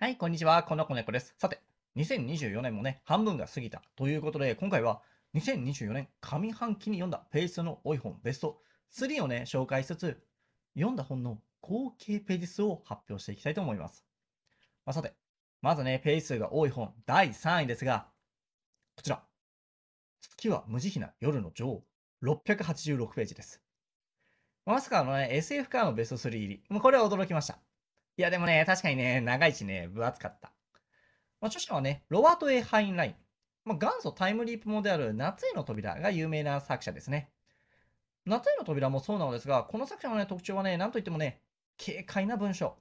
はい、こんにちは。この子猫です。さて、2024年もね、半分が過ぎたということで、今回は2024年上半期に読んだペースの多い本ベスト3をね、紹介しつつ、読んだ本の合計ページ数を発表していきたいと思います。まあ、さて、まずね、ページ数が多い本第3位ですが、こちら。月は無慈悲な夜の女王、686ページです。まさかのね、SF かのベスト3入り。もうこれは驚きました。いや、でもね、確かにね、長いしね、分厚かった。まあ、著者はね、ロバート・エハインライン。まあ、元祖タイムリープモである夏への扉が有名な作者ですね。夏への扉もそうなのですが、この作者の、ね、特徴はね、なんといってもね、軽快な文章。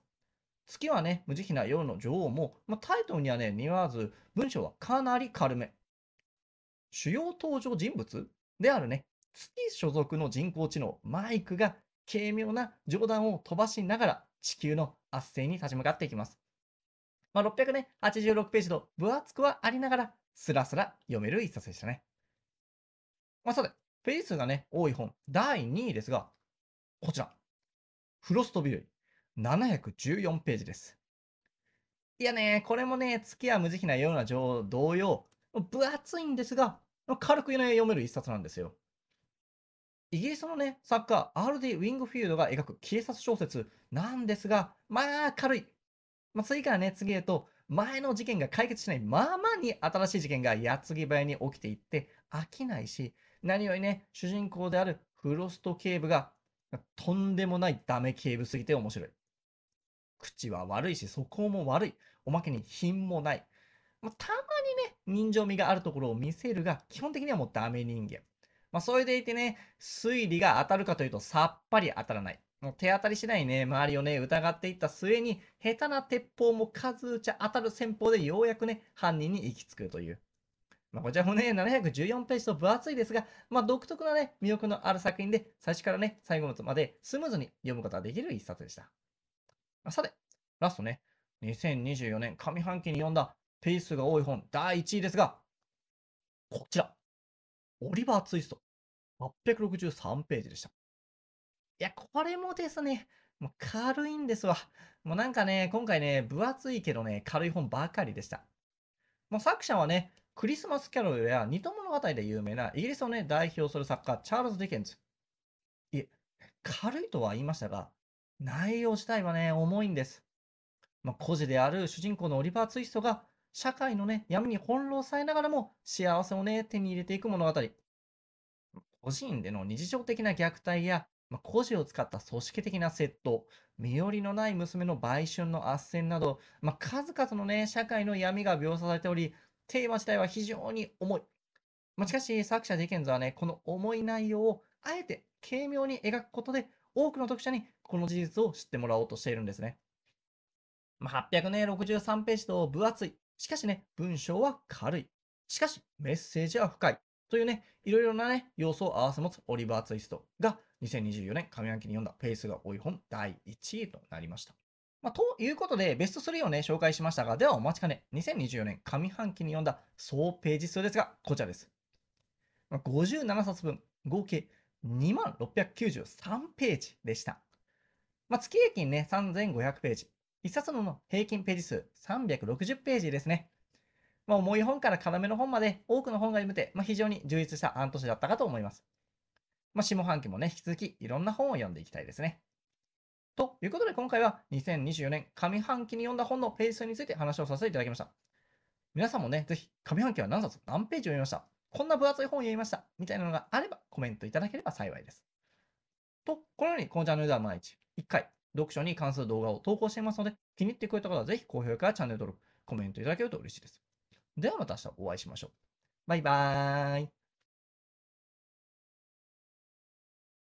月はね、無慈悲な夜の女王も、まあ、タイトルにはね、似合わず、文章はかなり軽め。主要登場人物であるね、月所属の人工知能、マイクが軽妙な冗談を飛ばしながら、地球の圧政に立ち向かっていきます。まあ、686、ね、ページと分厚くはありながら、スラスラ読める一冊でしたね。まあ、さて、ページ数がね、多い本、第2位ですが、こちら。フロストビル714ページです。いやね、これもね、月や無慈悲なような情同様、分厚いんですが、軽く、ね、読める一冊なんですよ。イギリスのね、作家、R.D. ウィングフィールドが描く警察小説なんですが、まあ軽い。まあ、次からね、次へと、前の事件が解決しないままに新しい事件が矢継ぎ早に起きていって飽きないし、何よりね、主人公であるフロスト警部が、とんでもないダメ警部すぎて面白い。口は悪いし、素行も悪い。おまけに品もない。まあ、たまにね、人情味があるところを見せるが、基本的にはもうダメ人間。まあ、それでいてね、推理が当たるかというとさっぱり当たらない。もう手当たり次第ね、周りをね、疑っていった末に、下手な鉄砲も数打ち当たる戦法でようやくね、犯人に行き着くという。まあ、こちらもね、714ページと分厚いですが、まあ、独特なね、魅力のある作品で、最初からね、最後までスムーズに読むことができる一冊でした。まあ、さて、ラストね、2024年上半期に読んだページ数が多い本第1位ですが、こちら。オリバーツイスト。863ページでした。いや、これもですね、もう軽いんですわ。もうなんかね、今回ね、分厚いけどね、軽い本ばかりでした。もう作者はね、クリスマスキャロルや二戸物語で有名なイギリスをね、代表する作家、チャールズ・ディケンズ。いえ、軽いとは言いましたが、内容自体はね、重いんです。まあ、孤児である主人公のオリバー・ツイストが社会のね、闇に翻弄されながらも幸せをね、手に入れていく物語。個人での日常的な虐待や、孤児を使った組織的な窃盗、身寄りのない娘の売春の圧旋など、まあ、数々のね、社会の闇が描写されており、テーマ自体は非常に重い。まあ、しかし、作者ディケンズはね、この重い内容をあえて軽妙に描くことで、多くの読者にこの事実を知ってもらおうとしているんですね。まあ、863ページと分厚いしかしね、文章は軽い。しかし、メッセージは深い。というね、いろいろなね、要素を併せ持つオリバー・ツイストが2024年上半期に読んだペースが多い本第1位となりました。まあ、ということで、ベスト3をね、紹介しましたが、ではお待ちかね、2024年上半期に読んだ総ページ数ですが、こちらです。57冊分、合計2693ページでした。まあ、月平均ね、3500ページ。1冊の平均ページ数360ページですね。まあ、重い本から金めの本まで多くの本が読めて、まあ、非常に充実した半年だったかと思います。まあ、下半期もね、引き続きいろんな本を読んでいきたいですね。ということで今回は2024年上半期に読んだ本のページ数について話をさせていただきました。皆さんもね、ぜひ上半期は何冊、何ページを読みました、こんな分厚い本を読みました、みたいなのがあればコメントいただければ幸いです。と、このようにこのチャンネルでは毎日1回読書に関する動画を投稿していますので、気に入ってくれた方はぜひ高評価やチャンネル登録、コメントいただけると嬉しいです。ではまた明日お会いしましょう。バイバーイ。